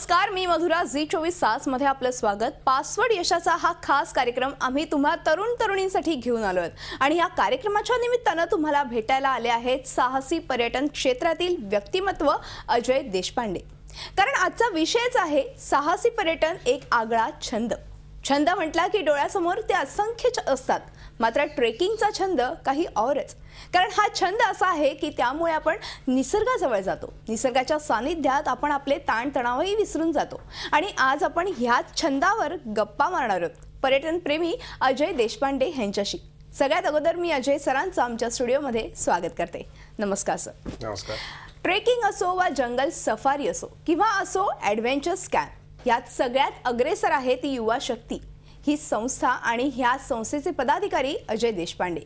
नमस्कार मी मधुरा झी चोवीस सास मध्ये आपलं स्वागत पासवर्ड यशाचा हा खास कार्यक्रम आम्ही तुम्हा तरुण तरुणींसाठी घेऊन आलो आहोत आणि या कार्यक्रमाच्या निमित्तानं तुम्हाला भेटायला आले आहेत साहसी पर्यटन क्षेत्रातील व्यक्तिमत्व अजय देशपांडे कारण आजचा विषयच आहे साहसी पर्यटन एक आगळा छंद छंद म्हटला की डोळ्यासमोर ते असंख्यच असतात मात्र ट्रेकिंगचा छंद काही औरच कारण हा छंद असा आहे की त्यामुळे आपण निसर्गाजवळ जातो निसर्गाच्या सानिध्यात आपण आपले ताणतणावही विसरून जातो आणि आज आपण ह्याच छंदावर गप्पा मारणार आहोत पर्यटनप्रेमी अजय देशपांडे यांच्याशी सगळ्यात अगोदर मी अजय सरांचं आमच्या स्टुडिओमध्ये स्वागत करते नमस्कार सर नमस्कार ट्रेकिंग असो वा जंगल सफारी असो किंवा असो ॲडव्हेंचर स्कॅम यात सगळ्यात अग्रेसर आहे ती युवा शक्ती ही संस्था आणि ह्या संस्थेचे पदाधिकारी अजय देशपांडे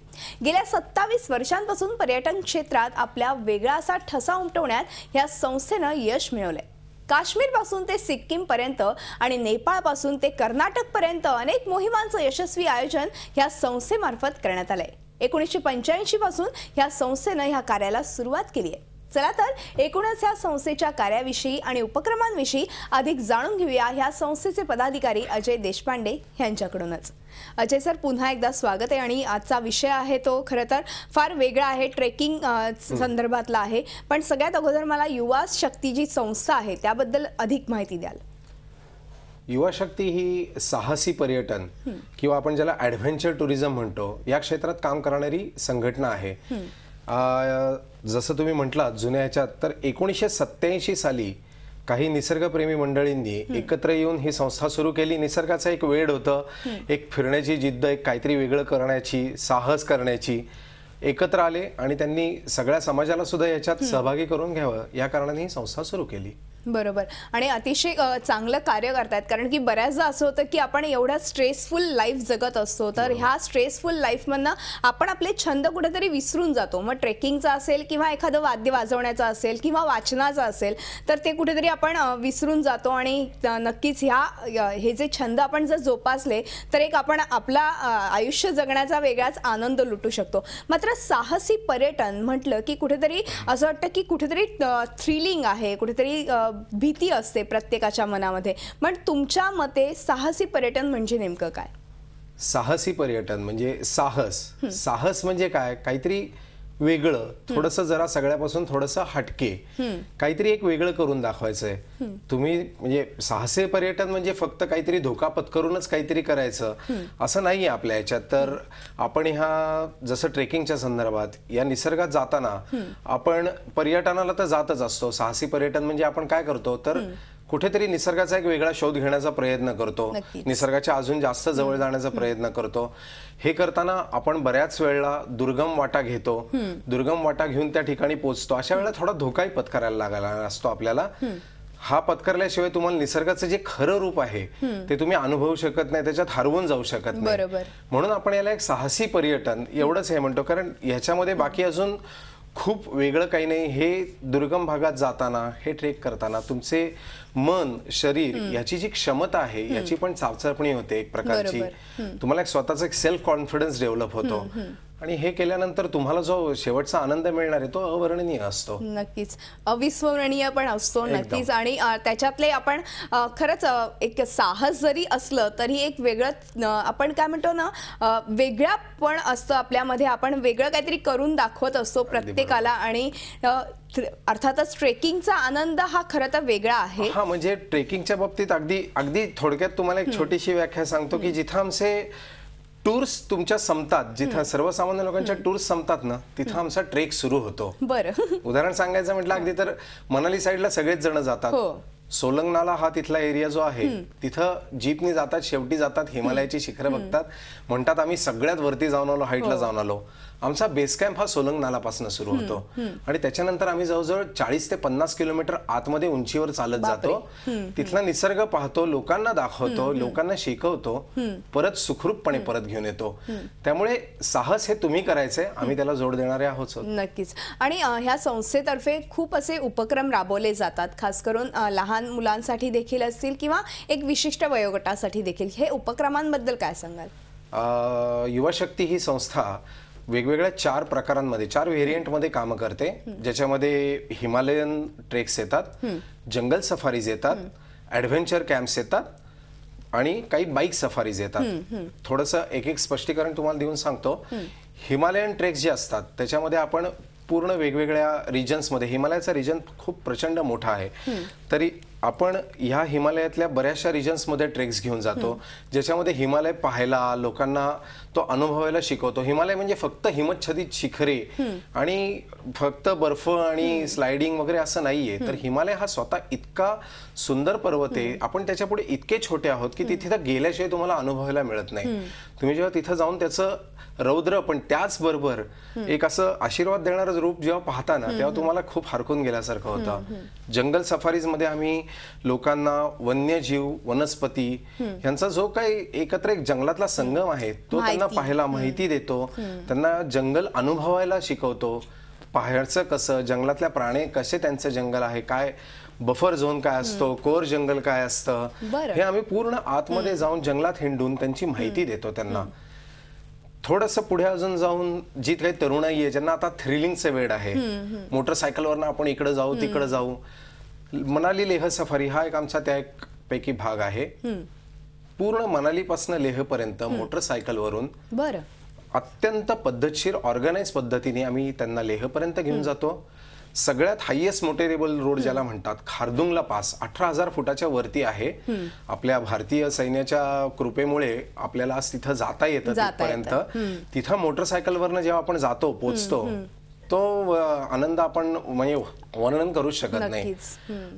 गेल्या सत्तावीस वर्षांपासून पर्यटन क्षेत्रात आपल्या वेगळा असा ठसा उमटवण्यात ह्या संस्थेनं यश मिळवलंय काश्मीरपासून ते सिक्कीम पर्यंत आणि नेपाळ पासून ते कर्नाटक पर्यंत अनेक मोहिमांचं यशस्वी आयोजन ह्या संस्थेमार्फत करण्यात आलंय एकोणीसशे पंच्याऐंशी पासून ह्या संस्थेनं ह्या कार्याला सुरुवात केली आहे चला तर एकूणच ह्या संस्थेच्या कार्याविषयी आणि उपक्रमांविषयी अधिक जाणून घेऊया ह्या संस्थेचे पदाधिकारी अजय देशपांडे यांच्याकडूनच अजय सर पुन्हा एकदा स्वागत आहे आणि आजचा विषय आहे तो खर तर फार वेगळा आहे ट्रेकिंग संदर्भातला आहे पण सगळ्यात अगोदर मला युवा शक्ती जी संस्था आहे त्याबद्दल अधिक माहिती द्याल युवा शक्ती ही साहसी पर्यटन किंवा आपण ज्याला ऍडव्हेंचर टुरिझम म्हणतो या क्षेत्रात काम करणारी संघटना आहे जसं तुम्ही म्हटलात जुन्या ह्याच्यात तर एकोणीसशे सत्त्याऐंशी साली काही निसर्गप्रेमी मंडळींनी एकत्र येऊन ही संस्था सुरू केली निसर्गाचं एक वेळ होतं एक फिरण्याची जिद्द एक काहीतरी वेगळं करण्याची साहस करण्याची एकत्र आले आणि त्यांनी सगळ्या समाजाला सुद्धा याच्यात सहभागी करून घ्यावं या कारणाने ही संस्था सुरू केली बरोबर आणि अतिशय चांगलं कार्य करतायत कारण की बऱ्याचदा असं होतं की आपण एवढा स्ट्रेसफुल लाईफ जगत असतो तर ह्या स्ट्रेसफुल लाईफमधनं आपण आपले छंद कुठेतरी विसरून जातो मग ट्रेकिंगचा असेल किंवा एखादं वाद्य वाजवण्याचं असेल किंवा वाचनाचं असेल तर ते कुठेतरी आपण विसरून जातो आणि नक्कीच ह्या हे जे छंद आपण जर जोपासले तर एक आपण आपला आयुष्य जगण्याचा वेगळाच आनंद लुटू शकतो मात्र साहसी पर्यटन म्हटलं की कुठेतरी असं वाटतं की कुठेतरी थ्रिलिंग आहे कुठेतरी भीती असते प्रत्येकाच्या मनामध्ये पण तुमच्या मते साहसी पर्यटन म्हणजे नेमकं काय साहसी पर्यटन म्हणजे साहस साहस म्हणजे काय काहीतरी वेगळं थोडस जरा सगळ्यापासून थोडस हटके काहीतरी एक वेगळं करून दाखवायचंय तुम्ही म्हणजे साहसी पर्यटन म्हणजे फक्त काहीतरी धोका पत्करूनच काहीतरी करायचं असं नाहीये आपल्या याच्यात तर आपण ह्या जसं ट्रेकिंगच्या संदर्भात या निसर्गात जाताना आपण पर्यटनाला तर जातच असतो साहसी पर्यटन म्हणजे आपण काय करतो तर कुठेतरी निसर्गाचा एक वेगळा शोध घेण्याचा प्रयत्न करतो निसर्गाच्या अजून जास्त जवळ जाण्याचा प्रयत्न करतो हे करताना आपण बऱ्याच वेळेला दुर्गम वाटा घेतो दुर्गम वाटा घेऊन त्या ठिकाणी पोहोचतो अशा वेळेला थोडा धोकाही पत्करायला लागला असतो आपल्याला हा पत्करल्याशिवाय तुम्हाला निसर्गाचं जे खरं रूप आहे ते तुम्ही अनुभवू शकत नाही त्याच्यात हरवून जाऊ शकत नाही म्हणून आपण याला एक साहसी पर्यटन एवढंच हे म्हणतो कारण ह्याच्यामध्ये बाकी अजून खूप वेगळं काही नाही हे दुर्गम भागात जाताना हे ट्रेक करताना तुमचे मन शरीर याची जी क्षमता आहे याची पण चावचापणी होते एक प्रकारची तुम्हाला एक स्वतःचा एक सेल्फ कॉन्फिडन्स डेव्हलप होतो आणि हे केल्यानंतर तुम्हाला जो शेवटचा आनंद मिळणार आहे तो अवर्णनीय असतो नक्कीच अविस्मरणीय पण असतो नक्कीच आणि त्याच्यातले आपण खरंच एक साहस जरी असलं तरी एक वेगळं आपण काय म्हणतो ना वेगळ्या पण असतं आपल्यामध्ये आपण वेगळं काहीतरी करून दाखवत असतो प्रत्येकाला आणि अर्थातच ट्रेकिंगचा आनंद हा खरं तर वेगळा आहे हा म्हणजे ट्रेकिंगच्या बाबतीत अगदी अगदी थोडक्यात तुम्हाला एक छोटीशी व्याख्या सांगतो की जिथं आमचे टूर्स तुमच्या संपतात जिथं सर्वसामान्य लोकांच्या टूर्स संपतात ना तिथं आमचा ट्रेक सुरू होतो बरं उदाहरण सांगायचं म्हटलं अगदी तर मनाली साईडला सगळेच जण जातात हो. सोलंगनाला हा तिथला एरिया जो आहे तिथं जीपने जातात शेवटी जातात हिमालयाची शिखर बघतात म्हणतात आम्ही सगळ्यात वरती जाऊन आलो हाईटला हो. जाऊन आलो आमचा बेस कॅम्प हा सोलंग नालापासून सुरू होतो आणि त्याच्यानंतर आम्ही जवळजवळ चाळीस ते पन्नास किलोमीटर आतमध्ये उंचीवर चालत जातो तिथला निसर्ग पाहतो लोकांना दाखवतो लोकांना शिकवतो परत सुखरूपपणे परत घेऊन येतो त्यामुळे साहस हे तुम्ही करायचे आम्ही त्याला जोड देणारे आहोत नक्कीच आणि ह्या संस्थेतर्फे खूप असे उपक्रम राबवले जातात खास करून लहान लहान मुलांसाठी देखील असतील किंवा एक विशिष्ट वयोगटासाठी देखील हे उपक्रमांबद्दल काय सांगाल युवा शक्ती ही संस्था वेगवेगळ्या चार प्रकारांमध्ये चार व्हेरियंटमध्ये काम करते ज्याच्यामध्ये हिमालयन ट्रेक्स येतात जंगल सफारीज येतात ॲडव्हेंचर कॅम्प्स येतात आणि काही बाईक सफारीज येतात थोडंसं एक एक स्पष्टीकरण तुम्हाला देऊन सांगतो हिमालयन ट्रेक्स जे असतात त्याच्यामध्ये आपण पूर्ण वेगवेगळ्या रिजन्समध्ये हिमालयाचा रिजन खूप प्रचंड मोठा आहे तरी आपण ह्या हिमालयातल्या बऱ्याचशा रिजन्समध्ये ट्रेक्स घेऊन जातो ज्याच्यामध्ये हिमालय पाहायला लोकांना तो अनुभवायला शिकवतो हिमालय म्हणजे फक्त हिमच्छदित शिखरे आणि फक्त बर्फ आणि स्लायडिंग वगैरे असं नाहीये तर हिमालय हा स्वतः इतका सुंदर पर्वत आहे आपण त्याच्यापुढे इतके छोटे आहोत की तिथे गेल्याशिवाय तुम्हाला अनुभवायला मिळत नाही तुम्ही जेव्हा तिथं जाऊन त्याचं रौद्र पण त्याचबरोबर एक असं आशीर्वाद देणारं रूप जेव्हा पाहता ना तेव्हा तुम्हाला खूप हरकून गेल्यासारखं होतं जंगल सफारीज मध्ये आम्ही लोकांना वन्यजीव वनस्पती यांचा जो काही एकत्र एक जंगलातला संगम आहे तो त्यांना पाहायला माहिती देतो त्यांना जंगल अनुभवायला शिकवतो पाहायचं कसं जंगलातल्या प्राणी कसे त्यांचं जंगल आहे काय बफर झोन काय असतो कोर जंगल काय असतं हे आम्ही पूर्ण आतमध्ये जाऊन जंगलात हिंडून त्यांची माहिती देतो त्यांना थोडस पुढे अजून जाऊन जी काही तरुणाई आहे ज्यांना आता थ्रिलिंगचं वेळ आहे मोटरसायकलवरनं आपण इकडे जाऊ तिकडे जाऊ मनाली लेह सफारी हा एक आमचा त्या एक पैकी भाग आहे पूर्ण मनालीपासून लेहपर्यंत वरून बर अत्यंत पद्धतशीर ऑर्गनाईज पद्धतीने आम्ही त्यांना लेहपर्यंत घेऊन जातो सगळ्यात हायेस्ट मोटेरेबल रोड ज्याला म्हणतात खारदुंगला पास अठरा हजार फुटाच्या वरती आहे आपल्या भारतीय सैन्याच्या कृपेमुळे आपल्याला तिथं जाता येतं तिथपर्यंत तिथं मोटरसायकलवरनं जेव्हा आपण जातो पोचतो तो आनंद आपण म्हणजे वर्णन करूच शकत नाही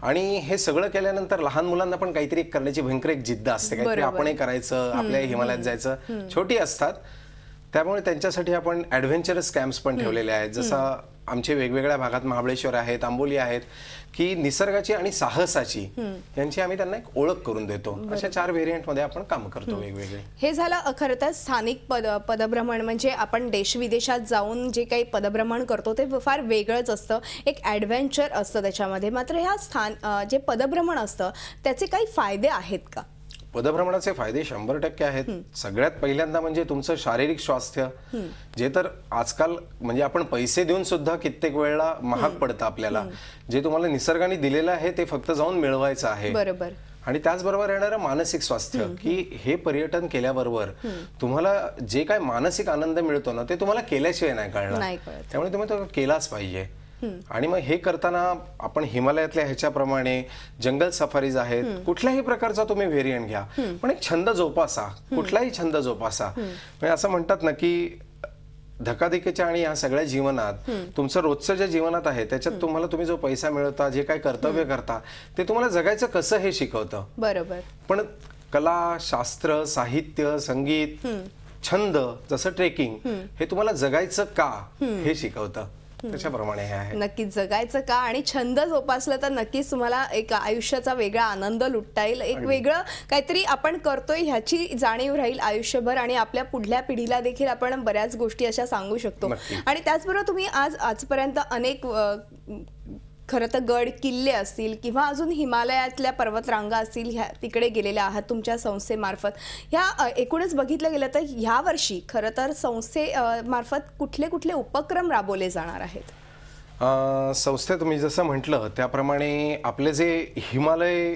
आणि हे सगळं केल्यानंतर लहान मुलांना पण काहीतरी करण्याची भयंकर एक जिद्द असते काहीतरी हे करायचं आपल्या हिमालयात जायचं छोटी असतात त्यामुळे त्यांच्यासाठी आपण ऍडव्हेंचरस कॅम्प पण ठेवलेले आहेत जसा आमचे वेगवेगळ्या भागात महाबळेश्वर आहेत आंबोली आहेत की निसर्गाची आणि साहसाची यांची आम्ही त्यांना एक ओळख करून देतो अशा चार मध्ये आपण काम करतो वेगवेगळे हे झालं अखर तर स्थानिक पद पदभ्रमण म्हणजे आपण देशविदेशात जाऊन जे काही पदभ्रमण करतो ते फार वेगळंच असतं एक ऍडव्हेंचर असतं त्याच्यामध्ये मात्र ह्या स्थान जे पदभ्रमण असतं त्याचे काही फायदे आहेत का पदभ्रमणाचे फायदे शंभर टक्के आहेत सगळ्यात पहिल्यांदा म्हणजे तुमचं शारीरिक स्वास्थ्य जे तर आजकाल म्हणजे आपण पैसे देऊन सुद्धा कित्येक वेळेला महाग पडतं आपल्याला जे तुम्हाला निसर्गाने दिलेलं आहे ते फक्त जाऊन मिळवायचं आहे बरोबर आणि त्याचबरोबर येणारं मानसिक स्वास्थ्य की हे पर्यटन केल्याबरोबर तुम्हाला जे काय मानसिक आनंद मिळतो ना ते तुम्हाला केल्याशिवाय नाही कळणार त्यामुळे तुम्ही तो केलाच पाहिजे आणि मग हे करताना आपण हिमालयातल्या ह्याच्याप्रमाणे जंगल सफारीज आहेत कुठल्याही प्रकारचा तुम्ही व्हेरियंट घ्या पण एक छंद जोपासा कुठलाही छंद जोपासा म्हणजे असं म्हणतात ना की धकाधकीच्या आणि या सगळ्या जीवनात तुमचं रोजचं जे जीवनात आहे त्याच्यात तुम्हाला तुम्ही जो पैसा मिळवता जे काय कर्तव्य करता ते तुम्हाला जगायचं कसं हे शिकवतं बरोबर पण कला शास्त्र साहित्य संगीत छंद जसं ट्रेकिंग हे तुम्हाला जगायचं का हे शिकवतं त्याच्याप्रमाणे आहे नक्कीच जगायचं का आणि छंद जोपासला तर नक्कीच तुम्हाला एक आयुष्याचा वेगळा आनंद लुटता येईल एक वेगळं काहीतरी आपण करतोय ह्याची जाणीव राहील आयुष्यभर आणि आपल्या पुढल्या पिढीला देखील आपण बऱ्याच गोष्टी अशा सांगू शकतो आणि त्याचबरोबर तुम्ही आज आजपर्यंत अनेक खरं तर गड किल्ले असतील किंवा अजून हिमालयातल्या पर्वतरांगा असतील ह्या तिकडे गेलेल्या आहात तुमच्या संस्थेमार्फत ह्या एकूणच बघितलं गेलं तर ह्या वर्षी खरं तर संस्थे मार्फत कुठले कुठले उपक्रम राबवले जाणार आहेत संस्थे तुम्ही जसं म्हटलं त्याप्रमाणे आपले जे हिमालय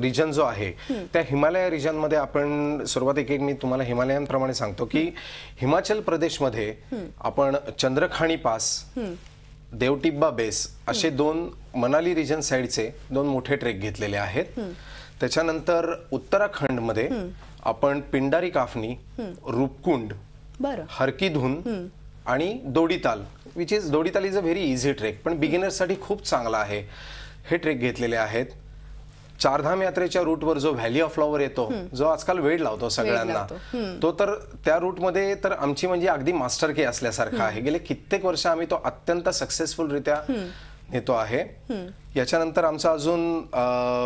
रिजन जो आहे त्या हिमालय रिजनमध्ये आपण सुरुवात एक मी तुम्हाला हिमालयांप्रमाणे सांगतो की हिमाचल प्रदेशमध्ये आपण चंद्रखाणी पास देवटिब्बा बेस असे दोन मनाली रिजन साईडचे दोन मोठे ट्रेक घेतलेले आहेत त्याच्यानंतर उत्तराखंडमध्ये आपण पिंडारी काफनी रूपकुंड धुन आणि Dodital which is Dodital is a very easy trek पण साठी खूप चांगला आहे हे ट्रेक घेतलेले आहेत चारधाम यात्रेच्या रूटवर जो व्हॅली ऑफ फ्लॉवर येतो जो आजकाल वेळ लावतो सगळ्यांना तो तर त्या रूटमध्ये तर आमची म्हणजे अगदी मास्टर के असल्यासारखा आहे गेले कित्येक वर्ष आम्ही तो अत्यंत सक्सेसफुल रित्या नेतो आहे याच्यानंतर आमचा अजून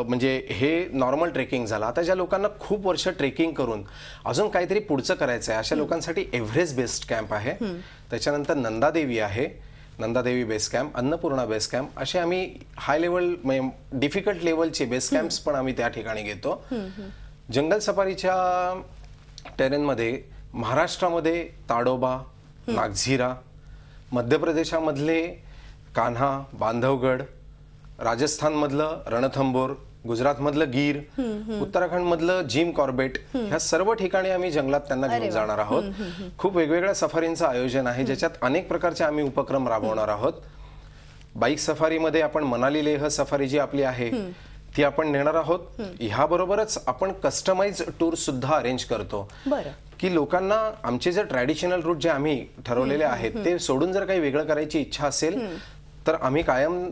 म्हणजे हे नॉर्मल ट्रेकिंग झालं आता ज्या लोकांना खूप वर्ष ट्रेकिंग करून अजून काहीतरी पुढचं करायचं आहे अशा लोकांसाठी एव्हरेस्ट बेस्ट कॅम्प आहे त्याच्यानंतर नंदादेवी आहे Nanda Devi base camp Annapurna base camp असे आम्ही हाय लेवल म्हणजे डिफिकल्ट लेवलचे बेस कॅम्प्स पण आम्ही त्या ठिकाणी घेतो जंगल सफारीच्या टेरेनमध्ये महाराष्ट्रामध्ये ताडोबा नागझिरा मध्य प्रदेशामधले कान्हा बांधवगड राजस्थानमधलं रणथंबोर गुजरातमधलं गीर मधलं जिम कॉर्बेट ह्या सर्व ठिकाणी आम्ही जंगलात त्यांना घेऊन जाणार आहोत खूप वेगवेगळ्या सफारींचं आयोजन आहे ज्याच्यात अनेक प्रकारचे आम्ही उपक्रम राबवणार आहोत बाईक सफारीमध्ये आपण मनाली लेह सफारी जी आपली आहे ती आपण नेणार आहोत ह्याबरोबरच आपण कस्टमाइज टूर सुद्धा अरेंज करतो की लोकांना आमचे जे ट्रॅडिशनल रूट जे आम्ही ठरवलेले आहेत ते सोडून जर काही वेगळं करायची इच्छा असेल तर आम्ही कायम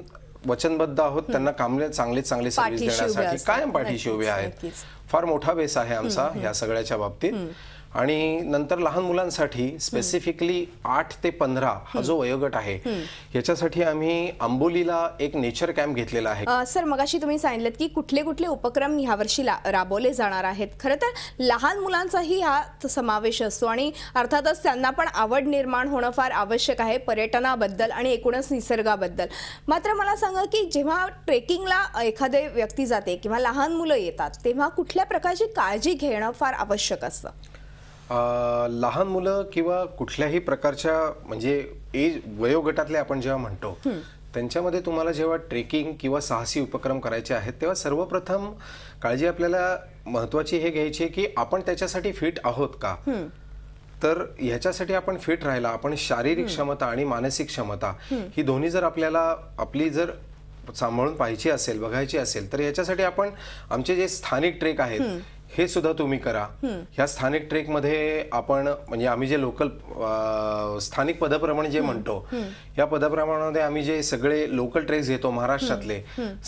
वचनबद्ध आहोत त्यांना कामले चांगले चांगले सर्व्हिस देण्यासाठी कायम पाठीशी उभे आहेत फार मोठा बेस आहे आमचा या सगळ्याच्या बाबतीत आणि नंतर लहान मुलांसाठी स्पेसिफिकली आठ ते पंधरा हा जो वयोगट आहे याच्यासाठी आम्ही आंबोलीला एक नेचर कॅम्प घेतलेला आहे सर मगाशी तुम्ही सांगितलं की कुठले कुठले उपक्रम वर्षी राबवले जाणार आहेत खरं तर लहान मुलांचाही हा समावेश असतो आणि अर्थातच त्यांना पण आवड निर्माण होणं फार आवश्यक आहे पर्यटनाबद्दल आणि एकूणच निसर्गाबद्दल मात्र मला सांगा की जेव्हा ट्रेकिंगला एखादे व्यक्ती जाते किंवा लहान मुलं येतात तेव्हा कुठल्या प्रकारची काळजी घेणं फार आवश्यक असतं लहान मुलं किंवा कुठल्याही प्रकारच्या म्हणजे एज वयोगटातले आपण जेव्हा म्हणतो त्यांच्यामध्ये तुम्हाला जेव्हा ट्रेकिंग किंवा साहसी उपक्रम करायचे आहेत तेव्हा सर्वप्रथम काळजी आपल्याला महत्वाची हे घ्यायची की आपण त्याच्यासाठी फिट आहोत का तर ह्याच्यासाठी आपण फिट राहिला आपण शारीरिक क्षमता आणि मानसिक क्षमता ही दोन्ही जर आपल्याला आपली जर सांभाळून पाहायची असेल बघायची असेल तर याच्यासाठी आपण आमचे जे स्थानिक ट्रेक आहेत हे सुद्धा तुम्ही करा ह्या स्थानिक ट्रेकमध्ये आपण म्हणजे आम्ही जे लोकल स्थानिक पदप्रमाण जे म्हणतो या पदप्रमाणामध्ये आम्ही जे सगळे लोकल ट्रेक्स घेतो महाराष्ट्रातले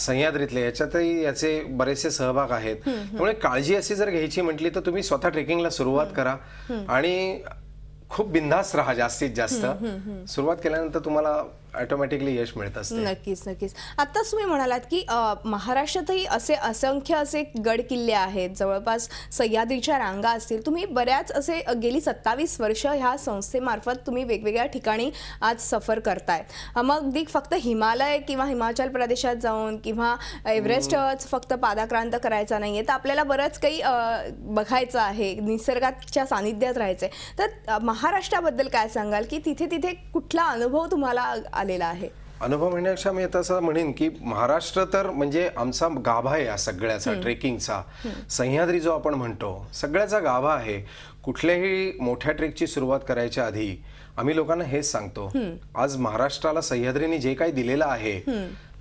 सह्याद्रीतले याच्यातही याचे बरेचसे सहभाग आहेत त्यामुळे काळजी अशी जर घ्यायची म्हटली तर तुम्ही स्वतः ट्रेकिंगला सुरुवात करा आणि खूप बिंदास राहा जास्तीत जास्त सुरुवात केल्यानंतर तुम्हाला ऑटोमॅटिकली यश मिळत असते नक्कीच नक्कीच आताच तुम्ही म्हणालात की महाराष्ट्रातही असे असंख्य असे गड किल्ले आहेत जवळपास सह्याद्रीच्या रांगा असतील तुम्ही बऱ्याच असे गेली सत्तावीस वर्ष ह्या संस्थेमार्फत तुम्ही वेगवेगळ्या ठिकाणी आज सफर करताय मग दी फक्त हिमालय किंवा हिमाचल प्रदेशात जाऊन किंवा एव्हरेस्ट फक्त पादाक्रांत करायचा नाही आहे तर आपल्याला बरंच काही बघायचं आहे निसर्गाच्या सानिध्यात राहायचं तर महाराष्ट्राबद्दल काय सांगाल की तिथे तिथे कुठला अनुभव तुम्हाला आलेला आहे अनुभव म्हणण्यापेक्षा मी आता असं म्हणेन की महाराष्ट्र तर म्हणजे आमचा गाभा आहे या सगळ्याचा ट्रेकिंगचा सह्याद्री जो आपण म्हणतो सगळ्याचा गाभा आहे कुठल्याही मोठ्या ट्रेकची सुरुवात करायच्या आधी आम्ही लोकांना हेच सांगतो आज महाराष्ट्राला सह्याद्रीने जे काही दिलेलं आहे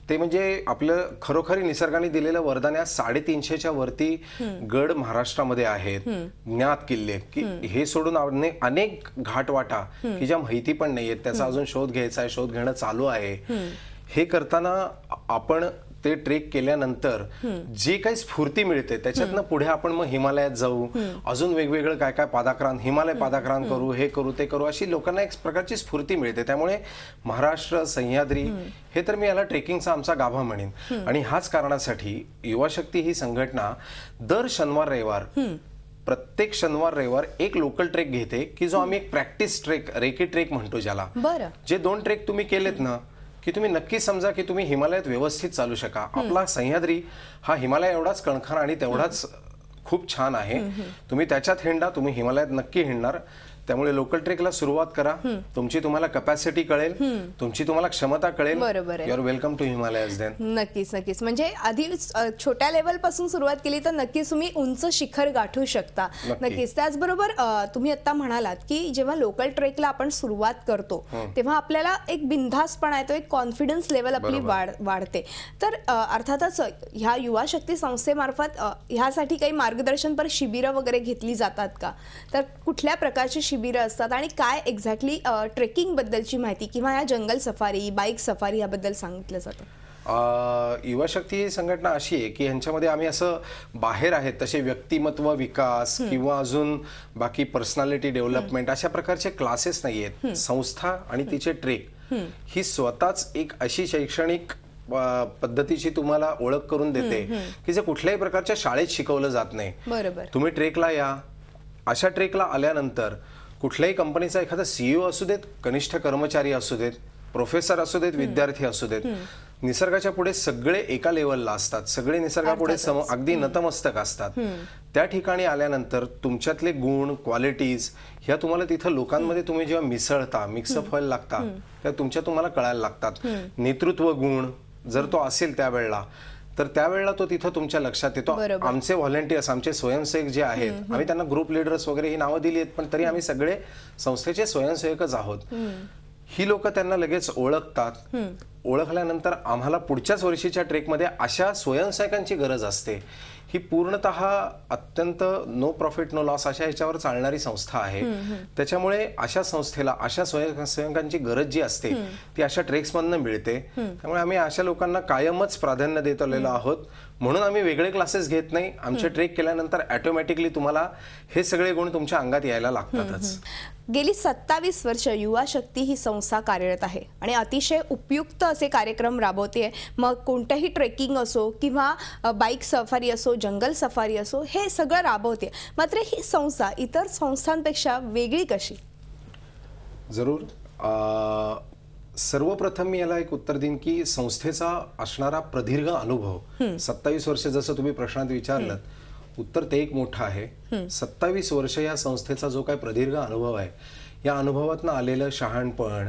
ते म्हणजे आपलं खरोखरी निसर्गाने दिलेलं वरदान या साडेतीनशेच्या वरती गड महाराष्ट्रामध्ये आहेत ज्ञात किल्ले की हे सोडून अनेक घाटवाटा की ज्या माहिती पण नाहीयेत त्याचा अजून शोध घ्यायचा आहे शोध घेणं चालू आहे हे करताना आपण ते ट्रेक केल्यानंतर जे काही स्फूर्ती मिळते त्याच्यातनं पुढे आपण मग हिमालयात जाऊ अजून वेगवेगळं काय काय पादाक्रांत हिमालय पादाक्रांत करू हे करू ते करू अशी लोकांना एक प्रकारची स्फूर्ती मिळते त्यामुळे महाराष्ट्र सह्याद्री हे तर मी याला ट्रेकिंगचा आमचा गाभा म्हणेन आणि ह्याच कारणासाठी युवाशक्ती ही संघटना दर शनिवार रविवार प्रत्येक शनिवार रविवार एक लोकल ट्रेक घेते की जो आम्ही एक प्रॅक्टिस ट्रेक रेकी ट्रेक म्हणतो ज्याला जे दोन ट्रेक तुम्ही केलेत ना की तुम्ही नक्की समजा की तुम्ही हिमालयात व्यवस्थित चालू शका आपला सह्याद्री हा हिमालय एवढाच कणखर आणि तेवढाच खूप छान आहे तुम्ही त्याच्यात हिंडा तुम्ही हिमालयात नक्की हिंडणार त्यामुळे लोकल ट्रेकला सुरुवात करा तुमची तुम्हाला कपॅसिटी कळेल तुमची तुम्हाला क्षमता कळेल बरोबर your welcome to Himalayas then नक्कीच नक्कीच म्हणजे आधी छोट्या लेवल पासून सुरुवात केली तर नक्कीच तुम्ही उंच शिखर गाठू शकता नक्कीच त्याचबरोबर तुम्ही आता म्हणालात की जेव्हा लोकल ट्रेकला आपण सुरुवात करतो तेव्हा आपल्याला एक आहे येतो एक कॉन्फिडन्स लेवल आपली वाढते तर अर्थातच ह्या युवा शक्ती संस्थेमार्फत ह्यासाठी काही मार्गदर्शनपर शिबिरं वगैरे घेतली जातात का तर कुठल्या प्रकारची शिबिर शिबिरं असतात आणि काय एक्झॅक्टली ट्रेकिंग बद्दलची माहिती किंवा या जंगल सफारी बाईक सफारी याबद्दल सांगितलं जातं युवा शक्ती संघटना अशी आहे की ह्यांच्यामध्ये आम्ही असं बाहेर आहेत तसे व्यक्तिमत्व विकास किंवा अजून बाकी पर्सनॅलिटी डेव्हलपमेंट अशा प्रकारचे क्लासेस नाही आहेत संस्था आणि तिचे ट्रेक ही स्वतःच एक अशी शैक्षणिक पद्धतीची तुम्हाला ओळख करून देते की जे कुठल्याही प्रकारच्या शाळेत शिकवलं जात नाही तुम्ही ट्रेकला या अशा ट्रेकला आल्यानंतर कुठल्याही कंपनीचा एखादा सीईओ e असू देत कनिष्ठ कर्मचारी असू देत प्रोफेसर असू देत विद्यार्थी असू देत निसर्गाच्या पुढे सगळे एका लेवलला असतात सगळे निसर्गापुढे सम अगदी नतमस्तक असतात त्या ठिकाणी आल्यानंतर तुमच्यातले गुण क्वालिटीज ह्या तुम्हाला तिथं लोकांमध्ये तुम्ही जेव्हा मिसळता मिक्सअप व्हायला लागता त्या तुमच्या तुम्हाला कळायला लागतात नेतृत्व गुण जर तो असेल त्यावेळेला तर त्यावेळेला तो तिथं तुमच्या लक्षात येतो आमचे व्हॉलेंटियर्स आमचे स्वयंसेवक जे आहेत आम्ही त्यांना ग्रुप लिडर्स वगैरे ही नावं दिली आहेत पण तरी आम्ही सगळे संस्थेचे स्वयंसेवकच आहोत ही लोक त्यांना लगेच ओळखतात ओळखल्यानंतर आम्हाला पुढच्याच वर्षीच्या ट्रेकमध्ये अशा स्वयंसेवकांची गरज असते ही पूर्णत अत्यंत नो प्रॉफिट नो लॉस अशा ह्याच्यावर चालणारी संस्था आहे त्याच्यामुळे अशा संस्थेला अशा स्वयंसेवकांची गरज जी असते ती अशा ट्रेक्समधनं मिळते त्यामुळे आम्ही अशा लोकांना कायमच प्राधान्य देत आलेलो आहोत म्हणून आम्ही वेगळे क्लासेस घेत नाही आमचे ट्रेक केल्यानंतर ऑटोमॅटिकली तुम्हाला हे सगळे गुण तुमच्या अंगात यायला लागतातच गेली सत्तावीस वर्ष युवा शक्ती ही संस्था कार्यरत आहे आणि अतिशय उपयुक्त असे कार्यक्रम राबवते मग कोणतंही ट्रेकिंग असो किंवा बाईक सफारी असो जंगल सफारी असो हे सगळं राबवते मात्र ही संस्था इतर संस्थांपेक्षा वेगळी कशी जरूर सर्वप्रथम मी याला एक उत्तर देईन की संस्थेचा असणारा प्रदीर्घ अनुभव सत्तावीस वर्ष जसं तुम्ही प्रश्नात विचारलं उत्तर ते एक मोठं आहे सत्तावीस वर्ष या संस्थेचा जो काही प्रदीर्घ अनुभव आहे या अनुभवातनं आलेलं शहाणपण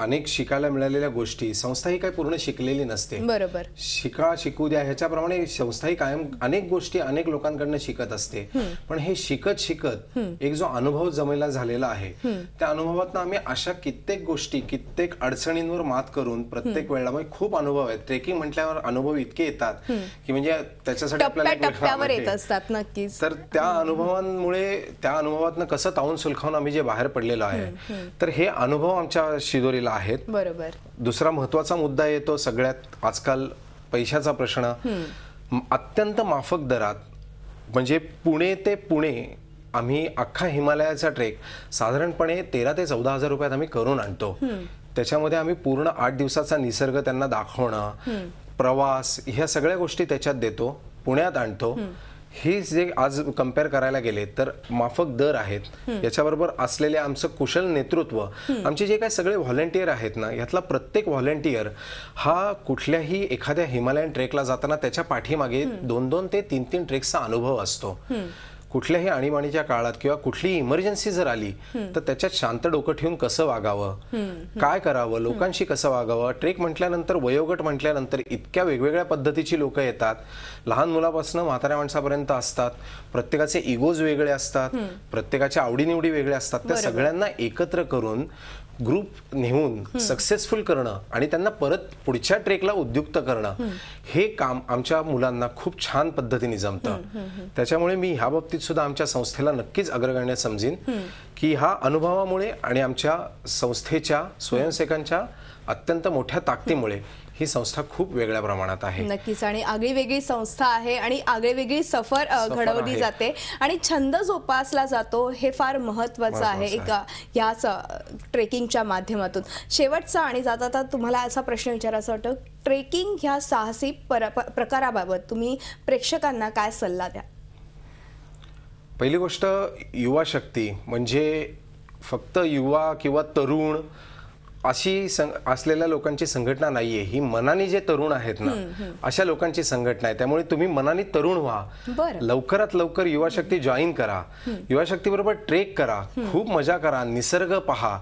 अनेक शिकायला मिळालेल्या गोष्टी संस्था ही काही पूर्ण शिकलेली नसते बरोबर शिका शिकू द्या ह्याच्याप्रमाणे संस्थाही कायम अनेक गोष्टी अनेक लोकांकडनं शिकत असते पण हे शिकत शिकत एक जो अनुभव जमेला झालेला आहे त्या अनुभवातून आम्ही अशा कित्येक गोष्टी कित्येक अडचणींवर मात करून प्रत्येक वेळेला म्हणजे खूप अनुभव आहेत ट्रेकिंग म्हटल्यावर अनुभव इतके येतात की म्हणजे त्याच्यासाठी आपल्याला येत असतात नक्कीच तर त्या अनुभवांमुळे त्या अनुभवातनं कसं ताऊन सुलखावून आम्ही जे बाहेर पडलेलो आहे तर हे अनुभव आमच्या शिदोरी आहेत बरोबर दुसरा महत्वाचा मुद्दा येतो सगळ्यात आजकाल पैशाचा प्रश्न अत्यंत माफक दरात म्हणजे पुणे ते पुणे आम्ही अख्खा हिमालयाचा ट्रेक साधारणपणे तेरा ते चौदा हजार रुपयात आम्ही करून आणतो त्याच्यामध्ये आम्ही पूर्ण आठ दिवसाचा निसर्ग त्यांना दाखवणं प्रवास ह्या सगळ्या गोष्टी त्याच्यात देतो पुण्यात आणतो हे जे आज कम्पेअर करायला गेले तर माफक दर आहेत याच्याबरोबर असलेले आमचं कुशल नेतृत्व आमचे जे काही सगळे व्हॉलेंटियर आहेत ना यातला प्रत्येक व्हॉलेंटियर हा कुठल्याही एखाद्या हिमालयन ट्रेकला जाताना त्याच्या पाठीमागे दोन दोन ते तीन तीन ट्रेकचा अनुभव असतो कुठल्याही आणीबाणीच्या काळात किंवा कुठलीही इमर्जन्सी जर आली तर त्याच्यात शांत डोकं ठेवून कसं वागावं काय करावं लोकांशी कसं वागावं ट्रेक म्हटल्यानंतर वयोगट म्हटल्यानंतर इतक्या वेगवेगळ्या पद्धतीची लोक येतात लहान मुलापासून म्हाताऱ्या माणसापर्यंत असतात प्रत्येकाचे इगोज वेगळे असतात प्रत्येकाच्या आवडीनिवडी वेगळे असतात त्या सगळ्यांना एकत्र करून ग्रुप नेऊन सक्सेसफुल करणं आणि त्यांना परत पुढच्या ट्रेकला उद्युक्त करणं हे काम आमच्या मुलांना खूप छान पद्धतीने जमतं त्याच्यामुळे मी ह्या बाबतीत सुद्धा आमच्या संस्थेला नक्कीच अग्रगण्य समजीन की हा अनुभवामुळे आणि आमच्या संस्थेच्या स्वयंसेवकांच्या अत्यंत मोठ्या ताकदीमुळे ही संस्था खूप वेगळ्या प्रमाणात आहे नक्कीच आणि आगळी वेगळी संस्था आहे आणि आगळी वेगळी सफर घडवली जाते आणि छंद जोपासला जातो हे फार महत्वाचं आहे एका ह्याच ट्रेकिंगच्या माध्यमातून शेवटचा आणि जाता जाता तुम्हाला असा प्रश्न विचारायचा वाटतं ट्रेकिंग ह्या साहसी प्रकाराबाबत तुम्ही प्रेक्षकांना काय सल्ला द्या पहिली गोष्ट युवा शक्ती म्हणजे फक्त युवा किंवा तरुण अशी असलेल्या लोकांची संघटना नाहीये ही मनाने जे तरुण आहेत ना अशा लोकांची संघटना आहे त्यामुळे तुम्ही मनाने तरुण व्हा लवकरात लवकर युवा शक्ती जॉईन करा युवा शक्ती बरोबर ट्रेक करा खूप मजा करा निसर्ग पहा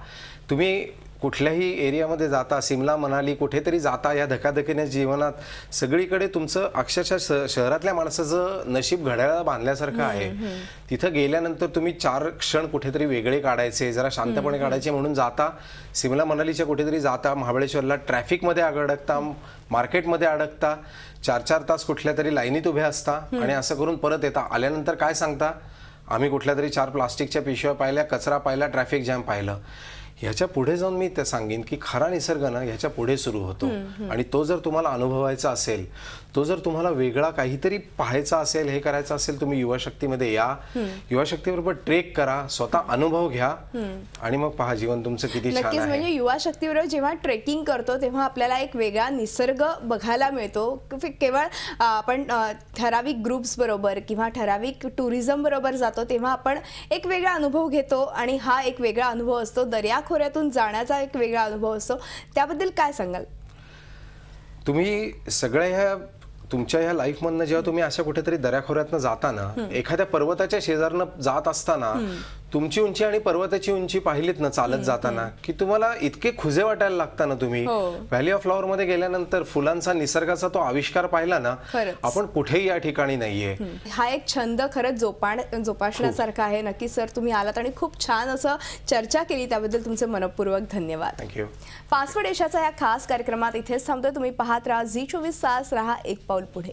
तुम्ही कुठल्याही एरियामध्ये जाता सिमला मनाली कुठेतरी जाता या धकाधकीने जीवनात सगळीकडे तुमचं अक्षरशः शहरातल्या माणसाचं नशीब घड्याळा बांधल्यासारखं आहे तिथं गेल्यानंतर तुम्ही चार क्षण कुठेतरी वेगळे काढायचे जरा शांतपणे काढायचे म्हणून जाता सिमला मनालीच्या कुठेतरी जाता महाबळेश्वरला ट्रॅफिकमध्ये अडकता मार्केटमध्ये अडकता चार चार तास कुठल्या तरी लाईनीत उभे असता आणि असं करून परत येता आल्यानंतर काय सांगता आम्ही कुठल्या तरी चार प्लास्टिकच्या पिशव्या पाहिल्या कचरा पाहिला ट्रॅफिक जॅम पाहिलं ह्याच्या पुढे जाऊन मी ते सांगेन की खरा निसर्ग ना ह्याच्या पुढे सुरू होतो आणि तो जर तुम्हाला अनुभवायचा असेल तो जर तुम्हाला वेगळा काहीतरी पाहायचा असेल हे करायचं असेल तुम्ही युवा शक्तीमध्ये या युवा बरोबर ट्रेक करा स्वतः अनुभव घ्या आणि मग पहा जीवन तुमचं किती नक्कीच म्हणजे युवा बरोबर जेव्हा ट्रेकिंग करतो तेव्हा आपल्याला एक वेगळा निसर्ग बघायला मिळतो केवळ आपण ठराविक ग्रुप्स बरोबर किंवा ठराविक टुरिझम बरोबर जातो तेव्हा आपण एक वेगळा अनुभव घेतो आणि हा एक वेगळा अनुभव असतो दर्या खोऱ्यातून जाण्याचा एक वेगळा अनुभव असतो त्याबद्दल काय सांगाल तुम्ही सगळ्या ह्या तुमच्या ह्या लाईफमधनं जेव्हा तुम्ही अशा कुठेतरी दऱ्याखोऱ्यातनं जाताना एखाद्या पर्वताच्या शेजारनं जात असताना तुमची उंची आणि पर्वताची उंची पाहिलीत ना चालत जाताना की तुम्हाला इतके खुजे वाटायला लागता ना तुम्ही व्हॅली ऑफ फ्लॉवर मध्ये गेल्यानंतर फुलांचा निसर्गाचा तो आविष्कार पाहिला ना आपण कुठेही या ठिकाणी नाहीये हा एक छंद खरंच जोपाण जोपासण्यासारखा आहे नक्की सर तुम्ही आलात आणि खूप छान असं चर्चा केली त्याबद्दल तुमचे मनपूर्वक धन्यवाद थँक्यू पासवर्ड या खास कार्यक्रमात इथेच थांबतो तुम्ही पाहत राहा झी चोवीस तास राहा एक पाऊल पुढे